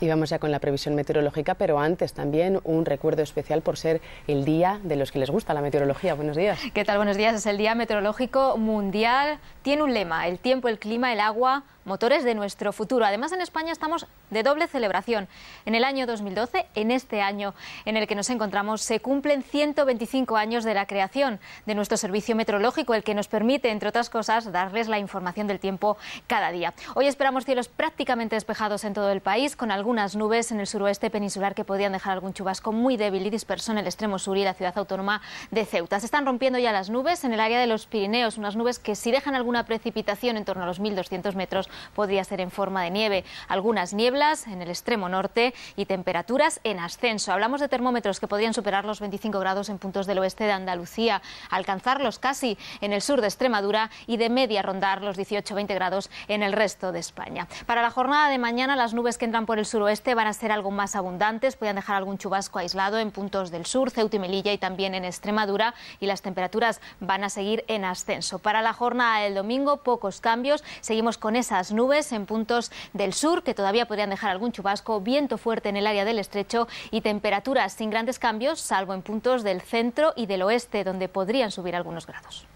Y vamos ya con la previsión meteorológica, pero antes también un recuerdo especial por ser el día de los que les gusta la meteorología. Buenos días. ¿Qué tal? Buenos días. Es el Día Meteorológico Mundial. Tiene un lema, el tiempo, el clima, el agua, motores de nuestro futuro. Además, en España estamos de doble celebración. En el año 2012, en este año en el que nos encontramos, se cumplen 125 años de la creación de nuestro servicio meteorológico, el que nos permite, entre otras cosas, darles la información del tiempo cada día. Hoy esperamos cielos prácticamente despejados en todo el país, con algún algunas nubes en el suroeste peninsular que podían dejar algún chubasco muy débil y disperso en el extremo sur y la ciudad autónoma de Ceuta. Se están rompiendo ya las nubes en el área de los Pirineos, unas nubes que si dejan alguna precipitación en torno a los 1.200 metros podría ser en forma de nieve. Algunas nieblas en el extremo norte y temperaturas en ascenso. Hablamos de termómetros que podrían superar los 25 grados en puntos del oeste de Andalucía, alcanzarlos casi en el sur de Extremadura y de media rondar los 18-20 grados en el resto de España. Para la jornada de mañana las nubes que entran por el sur oeste van a ser algo más abundantes, podrían dejar algún chubasco aislado en puntos del sur, Ceuta y Melilla y también en Extremadura y las temperaturas van a seguir en ascenso. Para la jornada del domingo pocos cambios, seguimos con esas nubes en puntos del sur que todavía podrían dejar algún chubasco, viento fuerte en el área del estrecho y temperaturas sin grandes cambios salvo en puntos del centro y del oeste donde podrían subir algunos grados.